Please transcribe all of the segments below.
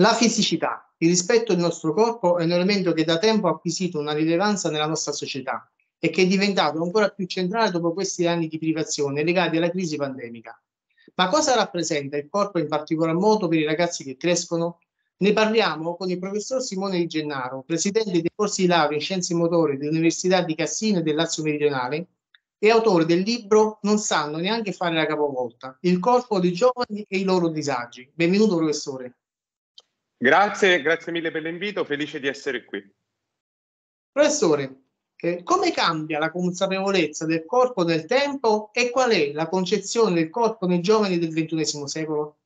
La fisicità, il rispetto del nostro corpo è un elemento che da tempo ha acquisito una rilevanza nella nostra società e che è diventato ancora più centrale dopo questi anni di privazione legati alla crisi pandemica. Ma cosa rappresenta il corpo in particolar modo per i ragazzi che crescono? Ne parliamo con il professor Simone Di Gennaro, presidente dei corsi di laurea in scienze motorie dell'Università di Cassino e del Lazio Meridionale e autore del libro Non sanno neanche fare la capovolta, il corpo dei giovani e i loro disagi. Benvenuto professore. Grazie, grazie mille per l'invito, felice di essere qui. Professore, eh, come cambia la consapevolezza del corpo nel tempo e qual è la concezione del corpo nei giovani del XXI secolo?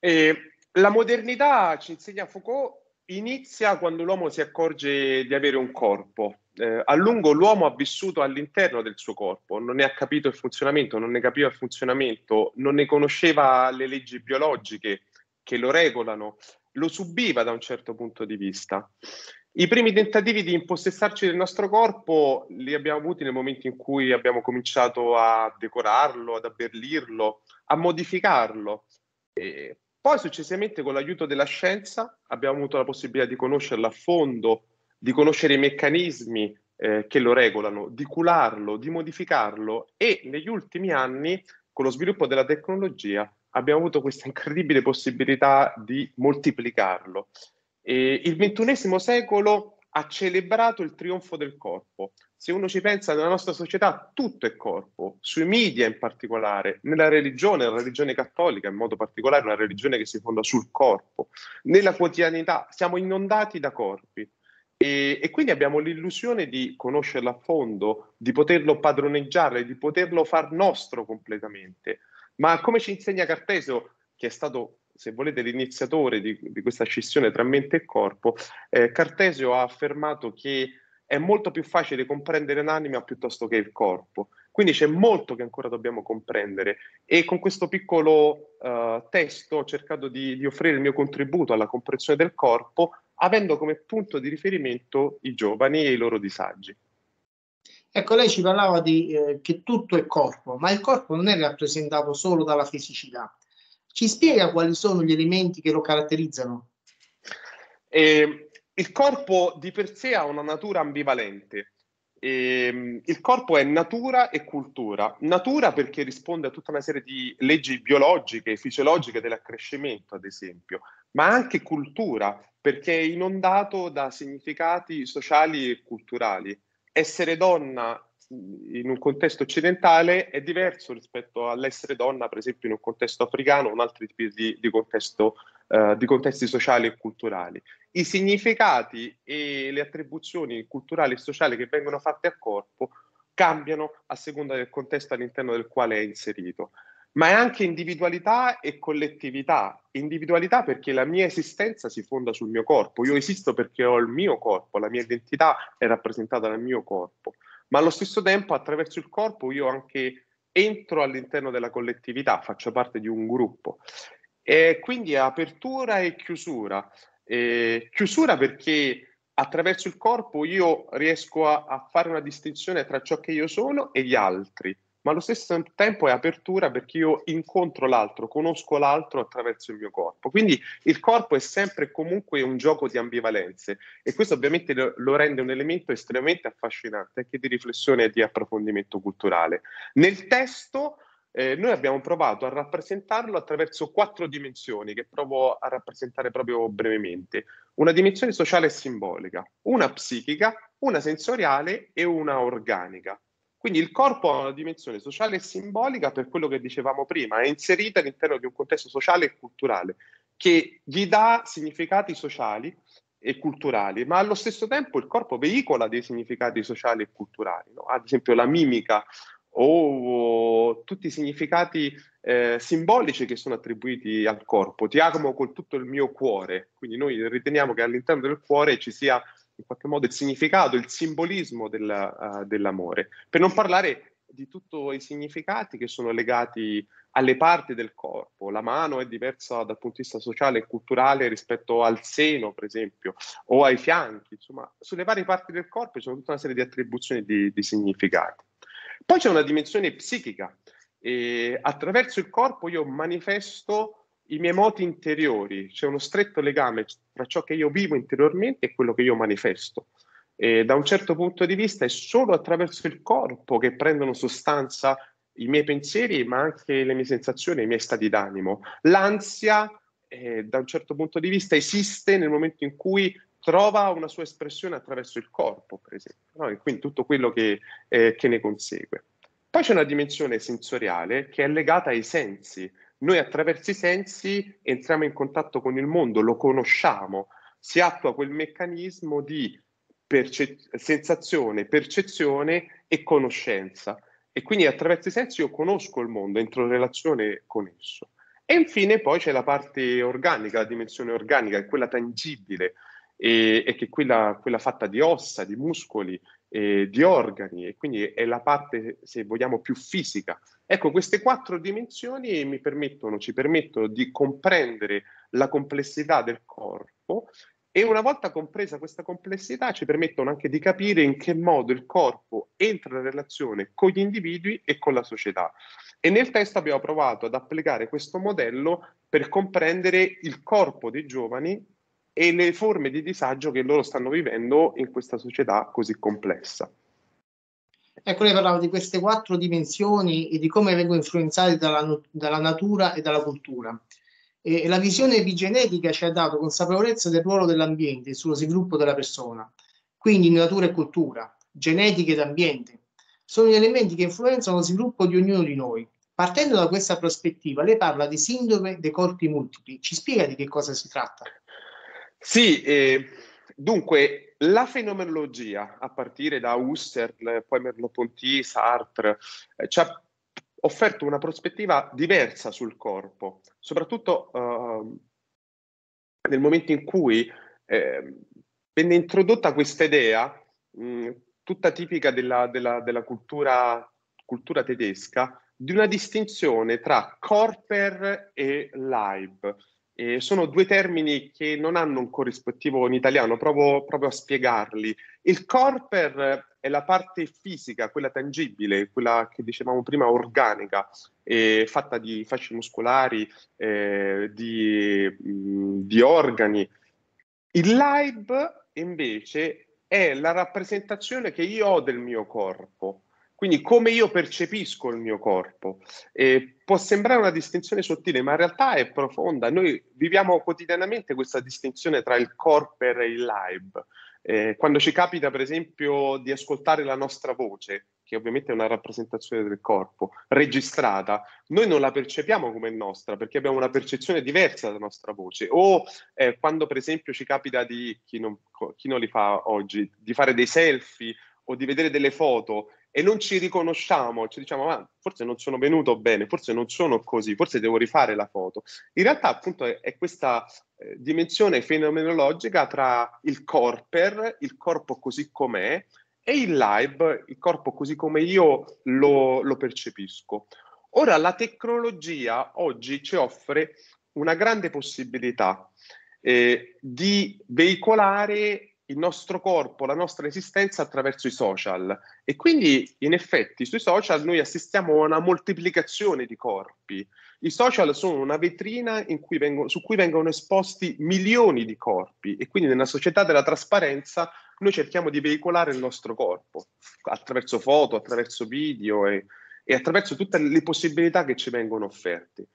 Eh, la modernità, ci insegna Foucault, inizia quando l'uomo si accorge di avere un corpo. Eh, a lungo l'uomo ha vissuto all'interno del suo corpo, non ne ha capito il funzionamento, non ne capiva il funzionamento, non ne conosceva le leggi biologiche, che lo regolano lo subiva da un certo punto di vista. I primi tentativi di impossessarci del nostro corpo li abbiamo avuti nel momento in cui abbiamo cominciato a decorarlo, ad abberlirlo, a modificarlo. E poi successivamente con l'aiuto della scienza abbiamo avuto la possibilità di conoscerlo a fondo, di conoscere i meccanismi eh, che lo regolano, di cularlo, di modificarlo e negli ultimi anni, con lo sviluppo della tecnologia, abbiamo avuto questa incredibile possibilità di moltiplicarlo. E il ventunesimo secolo ha celebrato il trionfo del corpo. Se uno ci pensa, nella nostra società tutto è corpo, sui media in particolare, nella religione, la religione cattolica in modo particolare, una religione che si fonda sul corpo, nella quotidianità siamo inondati da corpi. E, e, quindi abbiamo l'illusione di conoscerlo a fondo, di poterlo padroneggiare, di poterlo far nostro completamente. Ma come ci insegna Cartesio, che è stato se volete, l'iniziatore di, di, questa scissione tra mente e corpo, eh, Cartesio ha affermato che è molto più facile comprendere l'anima piuttosto che il corpo. Quindi c'è molto che ancora dobbiamo comprendere e con questo piccolo eh, testo ho cercato di, di, offrire il mio contributo alla comprensione del corpo, avendo come punto di riferimento i giovani e i loro disagi. Ecco, lei ci parlava di, eh, che tutto è corpo, ma il corpo non è rappresentato solo dalla fisicità. Ci spiega quali sono gli elementi che lo caratterizzano? Eh, il corpo di per sé ha una natura ambivalente. Eh, il corpo è natura e cultura. Natura perché risponde a tutta una serie di leggi biologiche e fisiologiche dell'accrescimento, ad esempio, ma anche cultura perché è inondato da significati sociali e culturali essere donna in un contesto occidentale è diverso rispetto all'essere donna, per esempio, in un contesto africano o in altri tipi di, di, contesto, uh, di contesti sociali e culturali. I significati e le attribuzioni culturali e sociali che vengono fatte al corpo cambiano a seconda del contesto all'interno del quale è inserito ma è anche individualità e collettività. Individualità perché la mia esistenza si fonda sul mio corpo, io esisto perché ho il mio corpo, la mia identità è rappresentata dal mio corpo, ma allo stesso tempo attraverso il corpo io anche entro all'interno della collettività, faccio parte di un gruppo. E quindi apertura e chiusura. E chiusura perché attraverso il corpo io riesco a, a fare una distinzione tra ciò che io sono e gli altri ma allo stesso tempo è apertura perché io incontro l'altro, conosco l'altro attraverso il mio corpo. Quindi il corpo è sempre e comunque un gioco di ambivalenze e questo ovviamente lo, rende un elemento estremamente affascinante anche di riflessione e di approfondimento culturale. Nel testo eh, noi abbiamo provato a rappresentarlo attraverso quattro dimensioni che provo a rappresentare proprio brevemente. Una dimensione sociale e simbolica, una psichica, una sensoriale e una organica. Quindi il corpo ha una dimensione sociale e simbolica per quello che dicevamo prima, è inserita all'interno di un contesto sociale e culturale che gli dà significati sociali e culturali, ma allo stesso tempo il corpo veicola dei significati sociali e culturali, no? ad esempio la mimica o tutti i significati eh, simbolici che sono attribuiti al corpo. Ti amo con tutto il mio cuore, quindi noi riteniamo che all'interno del cuore ci sia in qualche modo il significato, il simbolismo della, uh, dell'amore, per non parlare di tutti i significati che sono legati alle parti del corpo. La mano è diversa dal punto di vista sociale e culturale rispetto al seno, per esempio, o ai fianchi. Insomma, sulle varie parti del corpo ci sono tutta una serie di attribuzioni di, di significati. Poi c'è una dimensione psichica. E attraverso il corpo io manifesto i miei moti interiori, c'è uno stretto legame tra ciò che io vivo interiormente e quello che io manifesto. E da un certo punto di vista è solo attraverso il corpo che prendono sostanza i miei pensieri, ma anche le mie sensazioni, i miei stati d'animo. L'ansia, eh, da un certo punto di vista, esiste nel momento in cui trova una sua espressione attraverso il corpo, per esempio, no? e quindi tutto quello che, eh, che ne consegue. Poi c'è una dimensione sensoriale che è legata ai sensi, noi attraverso i sensi entriamo in contatto con il mondo, lo conosciamo, si attua quel meccanismo di perce- sensazione, percezione e conoscenza. E quindi attraverso i sensi io conosco il mondo, entro in relazione con esso. E infine poi c'è la parte organica, la dimensione organica, è quella tangibile, e, e, che è quella, quella, fatta di ossa, di muscoli, eh, di organi, e quindi è la parte, se vogliamo, più fisica Ecco, queste quattro dimensioni mi permettono, ci permettono di comprendere la complessità del corpo e una volta compresa questa complessità ci permettono anche di capire in che modo il corpo entra in relazione con gli individui e con la società. E nel testo abbiamo provato ad applicare questo modello per comprendere il corpo dei giovani e le forme di disagio che loro stanno vivendo in questa società così complessa. Ecco, lei parlava di queste quattro dimensioni e di come vengono influenzate dalla, dalla natura e dalla cultura. E la visione epigenetica ci ha dato consapevolezza del ruolo dell'ambiente sullo sviluppo della persona, quindi natura e cultura, genetica ed ambiente. Sono gli elementi che influenzano lo sviluppo di ognuno di noi. Partendo da questa prospettiva, lei parla di sindrome dei corpi multipli. Ci spiega di che cosa si tratta? Sì, eh, Dunque, la fenomenologia, a partire da Husserl, poi Merleau-Ponty, Sartre, eh, ci ha offerto una prospettiva diversa sul corpo, soprattutto eh, nel momento in cui eh, venne introdotta questa idea, tutta tipica della, della, della cultura, cultura tedesca, di una distinzione tra Körper e live, eh, sono due termini che non hanno un corrispettivo in italiano, provo proprio a spiegarli. Il corper è la parte fisica, quella tangibile, quella che dicevamo prima organica, eh, fatta di fasci muscolari, eh, di, mh, mm, di organi. Il live invece è la rappresentazione che io ho del mio corpo quindi come io percepisco il mio corpo. Eh, può sembrare una distinzione sottile, ma in realtà è profonda. Noi viviamo quotidianamente questa distinzione tra il corpo e il live. Eh, quando ci capita, per esempio, di ascoltare la nostra voce, che ovviamente è una rappresentazione del corpo, registrata, noi non la percepiamo come nostra perché abbiamo una percezione diversa della nostra voce. O eh, quando, per esempio, ci capita di, chi non, chi non li fa oggi, di fare dei selfie o di vedere delle foto e non ci riconosciamo, ci diciamo ma ah, forse non sono venuto bene, forse non sono così, forse devo rifare la foto. In realtà appunto è, è questa eh, dimensione fenomenologica tra il corper, il corpo così com'è, e il live, il corpo così come io lo, lo percepisco. Ora la tecnologia oggi ci offre una grande possibilità eh, di veicolare il nostro corpo, la nostra esistenza attraverso i social e quindi in effetti sui social noi assistiamo a una moltiplicazione di corpi. I social sono una vetrina cui vengono, su cui vengono esposti milioni di corpi e quindi nella società della trasparenza noi cerchiamo di veicolare il nostro corpo attraverso foto, attraverso video e, e attraverso tutte le possibilità che ci vengono offerte.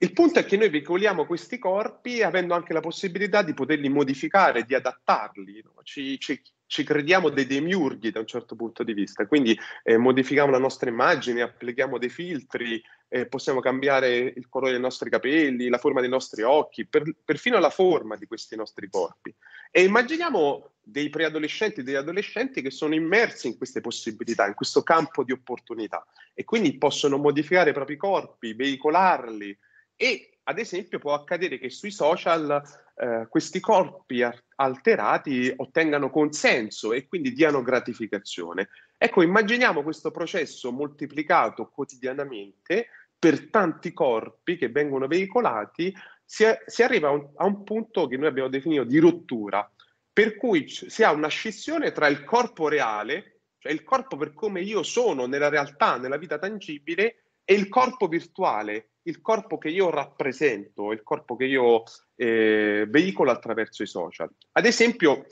Il punto è che noi veicoliamo questi corpi avendo anche la possibilità di poterli modificare, di adattarli. No? Ci, ci, ci, crediamo dei demiurghi da un certo punto di vista, quindi eh, modifichiamo la nostra immagine, applichiamo dei filtri, eh, possiamo cambiare il colore dei nostri capelli, la forma dei nostri occhi, per, perfino la forma di questi nostri corpi. E immaginiamo dei preadolescenti e degli adolescenti che sono immersi in queste possibilità, in questo campo di opportunità e quindi possono modificare i propri corpi, veicolarli e ad esempio può accadere che sui social eh, questi corpi alterati ottengano consenso e quindi diano gratificazione. Ecco, immaginiamo questo processo moltiplicato quotidianamente per tanti corpi che vengono veicolati, si, è, si arriva a un, a un punto che noi abbiamo definito di rottura, per cui c- si ha una scissione tra il corpo reale, cioè il corpo per come io sono nella realtà, nella vita tangibile, e il corpo virtuale, il corpo che io rappresento, il corpo che io eh, veicolo attraverso i social. Ad esempio,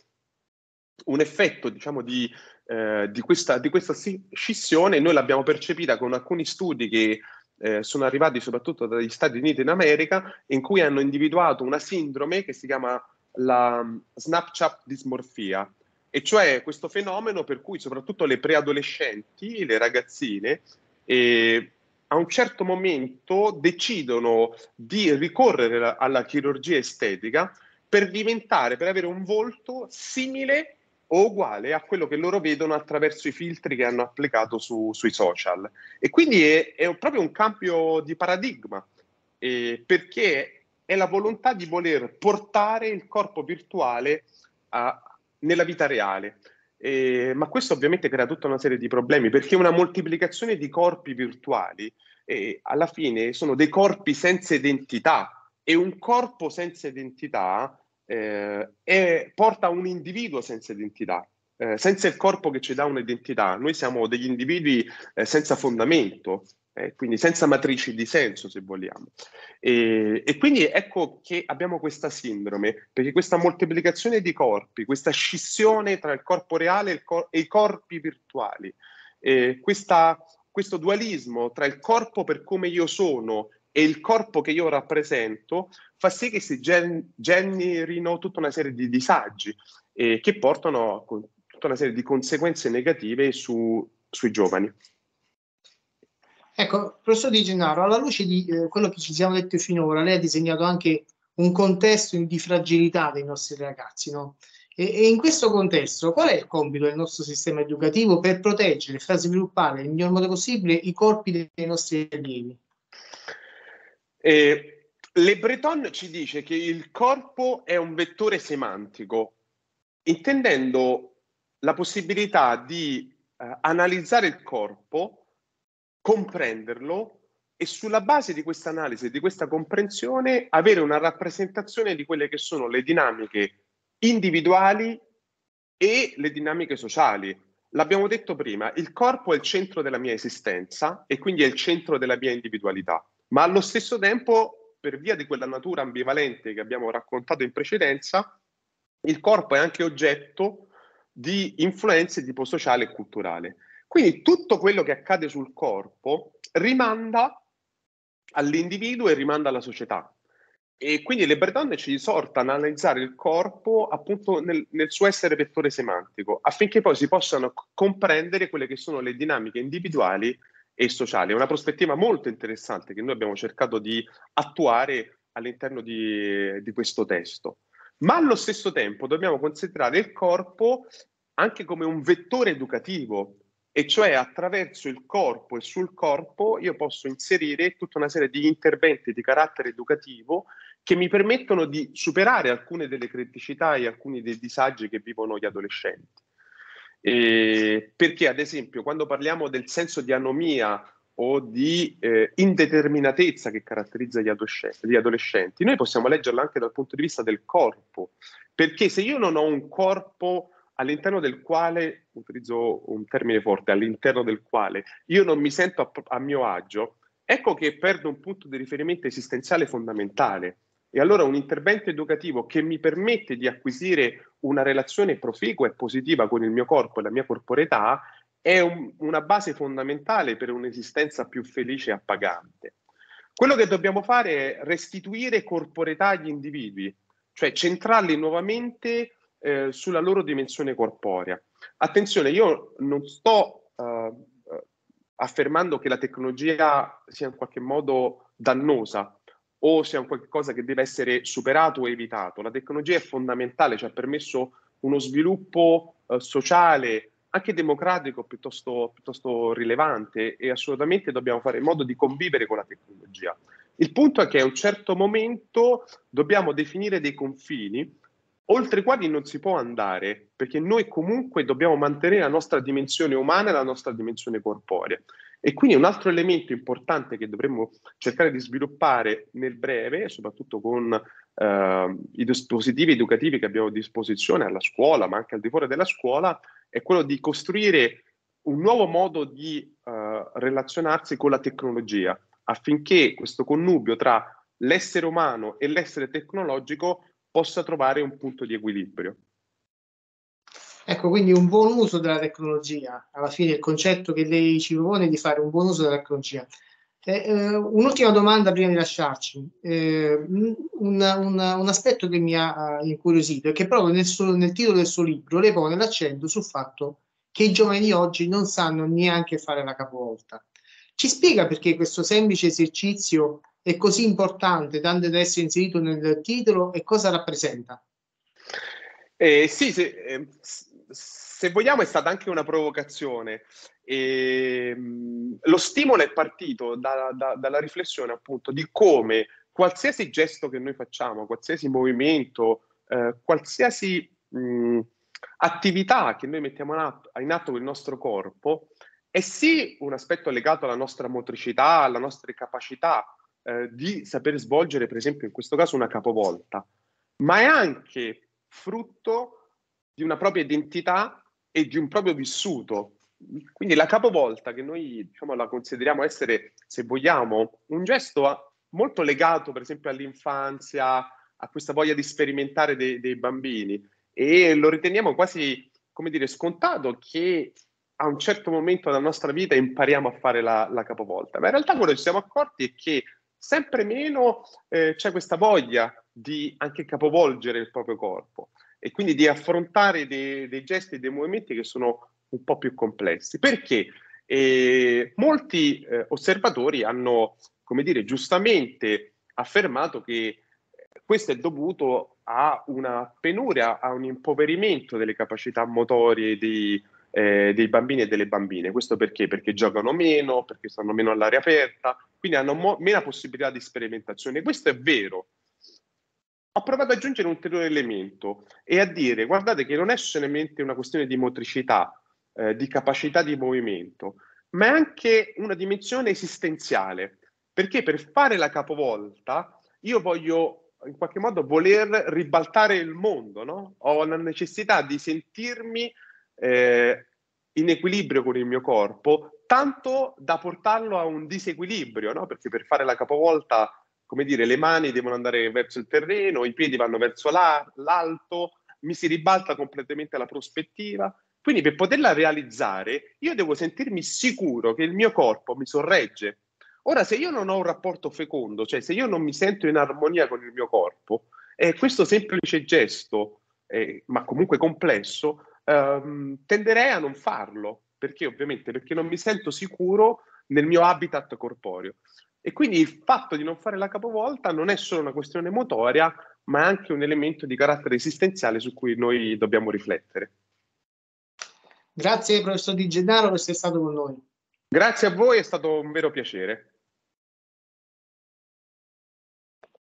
un effetto diciamo, di, eh, di, questa, di questa scissione noi l'abbiamo percepita con alcuni studi che eh, sono arrivati soprattutto dagli Stati Uniti in America, in cui hanno individuato una sindrome che si chiama la mm, Snapchat dismorfia, e cioè questo fenomeno per cui soprattutto le preadolescenti, le ragazzine, eh, a un certo momento decidono di ricorrere alla chirurgia estetica per diventare, per avere un volto simile o uguale a quello che loro vedono attraverso i filtri che hanno applicato su, sui social. E quindi è, è proprio un cambio di paradigma, eh, perché è la volontà di voler portare il corpo virtuale a, nella vita reale. Eh, ma questo ovviamente crea tutta una serie di problemi perché una moltiplicazione di corpi virtuali eh, alla fine sono dei corpi senza identità e un corpo senza identità eh, è, porta un individuo senza identità. Eh, senza il corpo che ci dà un'identità, noi siamo degli individui eh, senza fondamento, eh, quindi senza matrici di senso se vogliamo. E, e, quindi ecco che abbiamo questa sindrome, perché questa moltiplicazione di corpi, questa scissione tra il corpo reale e, il cor- e i corpi virtuali, eh, questa, questo dualismo tra il corpo per come io sono e il corpo che io rappresento fa sì che si gen- generino tutta una serie di disagi eh, che portano a con- tutta una serie di conseguenze negative su- sui giovani. Ecco, professor Di Gennaro, alla luce di eh, quello che ci siamo detti finora, lei ha disegnato anche un contesto di fragilità dei nostri ragazzi, no? E, e in questo contesto, qual è il compito del nostro sistema educativo per proteggere e far sviluppare nel miglior modo possibile i corpi dei nostri allievi? Eh, Le Breton ci dice che il corpo è un vettore semantico, intendendo la possibilità di eh, analizzare il corpo comprenderlo e sulla base di questa analisi di questa comprensione avere una rappresentazione di quelle che sono le dinamiche individuali e le dinamiche sociali. L'abbiamo detto prima, il corpo è il centro della mia esistenza e quindi è il centro della mia individualità, ma allo stesso tempo, per via di quella natura ambivalente che abbiamo raccontato in precedenza, il corpo è anche oggetto di influenze di tipo sociale e culturale. Quindi tutto quello che accade sul corpo rimanda all'individuo e rimanda alla società. E quindi le Bretonne ci esortano a analizzare il corpo appunto nel, nel, suo essere vettore semantico, affinché poi si possano comprendere quelle che sono le dinamiche individuali e sociali. È una prospettiva molto interessante che noi abbiamo cercato di attuare all'interno di, di questo testo. Ma allo stesso tempo dobbiamo considerare il corpo anche come un vettore educativo, e cioè attraverso il corpo e sul corpo io posso inserire tutta una serie di interventi di carattere educativo che mi permettono di superare alcune delle criticità e alcuni dei disagi che vivono gli adolescenti. Eh, perché ad esempio quando parliamo del senso di anomia o di eh, indeterminatezza che caratterizza gli adolescenti, gli adolescenti, noi possiamo leggerla anche dal punto di vista del corpo, perché se io non ho un corpo all'interno del quale, utilizzo un termine forte, all'interno del quale io non mi sento a, a mio agio, ecco che perdo un punto di riferimento esistenziale fondamentale. E allora un intervento educativo che mi permette di acquisire una relazione proficua e positiva con il mio corpo e la mia corporeità è un, una base fondamentale per un'esistenza più felice e appagante. Quello che dobbiamo fare è restituire corporeità agli individui, cioè centrarli nuovamente eh, sulla loro dimensione corporea. Attenzione, io non sto eh, affermando che la tecnologia sia in qualche modo dannosa o sia un qualcosa che deve essere superato o evitato. La tecnologia è fondamentale, ci ha permesso uno sviluppo eh, sociale, anche democratico, piuttosto, piuttosto rilevante e assolutamente dobbiamo fare in modo di convivere con la tecnologia. Il punto è che a un certo momento dobbiamo definire dei confini oltre i quali non si può andare, perché noi comunque dobbiamo mantenere la nostra dimensione umana e la nostra dimensione corporea. E quindi un altro elemento importante che dovremmo cercare di sviluppare nel breve, soprattutto con eh, i dispositivi educativi che abbiamo a disposizione alla scuola, ma anche al di fuori della scuola, è quello di costruire un nuovo modo di eh, relazionarsi con la tecnologia, affinché questo connubio tra l'essere umano e l'essere tecnologico possa trovare un punto di equilibrio. Ecco, quindi un buon uso della tecnologia, alla fine il concetto che lei ci propone è di fare un buon uso della tecnologia. Eh, eh, un'ultima domanda prima di lasciarci, eh, un, un, un, aspetto che mi ha incuriosito è che proprio nel, suo, nel titolo del suo libro lei pone l'accento sul fatto che i giovani oggi non sanno neanche fare la capovolta. Ci spiega perché questo semplice esercizio è così importante, tanto da essere inserito nel titolo e cosa rappresenta? Eh, sì, se, ehm, se, vogliamo è stata anche una provocazione. E, ehm, lo stimolo è partito da, da, dalla riflessione appunto di come qualsiasi gesto che noi facciamo, qualsiasi movimento, eh, qualsiasi mh, attività che noi mettiamo in atto, in atto con il nostro corpo, è sì un aspetto legato alla nostra motricità, alla nostra capacità eh, di saper svolgere, per esempio, in questo caso una capovolta, ma è anche frutto di una propria identità e di un proprio vissuto. Quindi la capovolta, che noi diciamo, la consideriamo essere, se vogliamo, un gesto ah, molto legato, per esempio, all'infanzia, a questa voglia di sperimentare dei, dei bambini e lo riteniamo quasi, come dire, scontato che a un certo momento della nostra vita impariamo a fare la, la capovolta. Ma in realtà quello che ci siamo accorti è che sempre meno eh, c'è questa voglia di anche capovolgere il proprio corpo e quindi di affrontare dei, dei gesti e dei movimenti che sono un po' più complessi. Perché e molti eh, osservatori hanno, come dire, giustamente affermato che eh, questo è dovuto a una penuria, a un impoverimento delle capacità motorie di, eh, dei bambini e delle bambine. Questo perché? Perché giocano meno, perché stanno meno all'aria aperta, quindi hanno mo- meno possibilità di sperimentazione. Questo è vero. Ho provato ad aggiungere un ulteriore elemento e a dire, guardate che non è solamente una questione di motricità, eh, di capacità di movimento, ma è anche una dimensione esistenziale, perché per fare la capovolta io voglio in qualche modo voler ribaltare il mondo, no? Ho la necessità di sentirmi eh, in equilibrio con il mio corpo, tanto da portarlo a un disequilibrio, no? perché per fare la capovolta, come dire, le mani devono andare verso il terreno, i piedi vanno verso la- l'alto, mi si ribalta completamente la prospettiva. Quindi per poterla realizzare, io devo sentirmi sicuro che il mio corpo mi sorregge. Ora, se io non ho un rapporto fecondo, cioè se io non mi sento in armonia con il mio corpo, eh, questo semplice gesto, eh, ma comunque complesso, um, tenderei a non farlo, perché ovviamente perché non mi sento sicuro nel mio habitat corporeo. E quindi il fatto di non fare la capovolta non è solo una questione motoria, ma è anche un elemento di carattere esistenziale su cui noi dobbiamo riflettere. Grazie professor Di Gennaro per essere stato con noi. Grazie a voi, è stato un vero piacere.